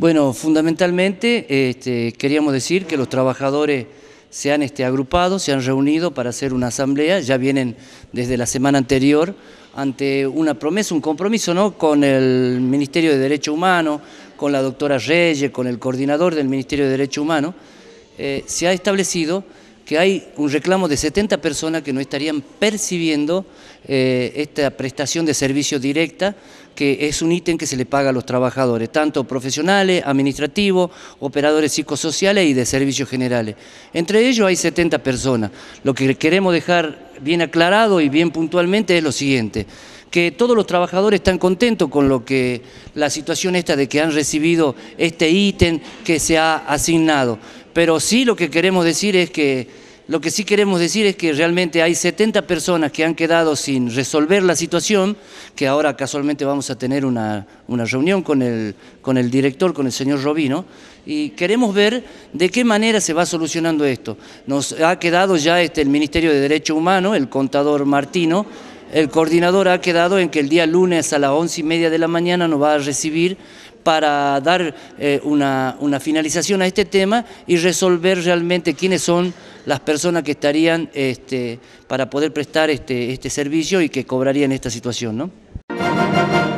Bueno, fundamentalmente este, queríamos decir que los trabajadores se han este, agrupado, se han reunido para hacer una asamblea, ya vienen desde la semana anterior ante una promesa, un compromiso ¿no? con el Ministerio de Derecho Humano, con la doctora Reyes, con el coordinador del Ministerio de Derecho Humano, eh, se ha establecido que hay un reclamo de 70 personas que no estarían percibiendo eh, esta prestación de servicio directa, que es un ítem que se le paga a los trabajadores, tanto profesionales, administrativos, operadores psicosociales y de servicios generales. Entre ellos hay 70 personas. Lo que queremos dejar bien aclarado y bien puntualmente es lo siguiente que todos los trabajadores están contentos con lo que la situación esta de que han recibido este ítem que se ha asignado pero sí lo que queremos decir es que lo que sí queremos decir es que realmente hay 70 personas que han quedado sin resolver la situación, que ahora casualmente vamos a tener una, reunión con el, con el director, con el señor Robino, y queremos ver de qué manera se va solucionando esto. Nos ha quedado ya este, el Ministerio de Derecho Humano, el contador Martino, el coordinador ha quedado en que el día lunes a las once y media de la mañana nos va a recibir para dar eh, una, finalización a este tema y resolver realmente quiénes son las personas que estarían este, para poder prestar este, este servicio y que cobrarían esta situación. ¿no?